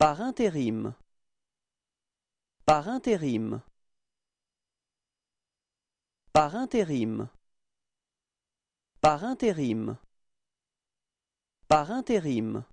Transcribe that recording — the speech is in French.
Par intérim. Par intérim. Par intérim. Par intérim. Par intérim.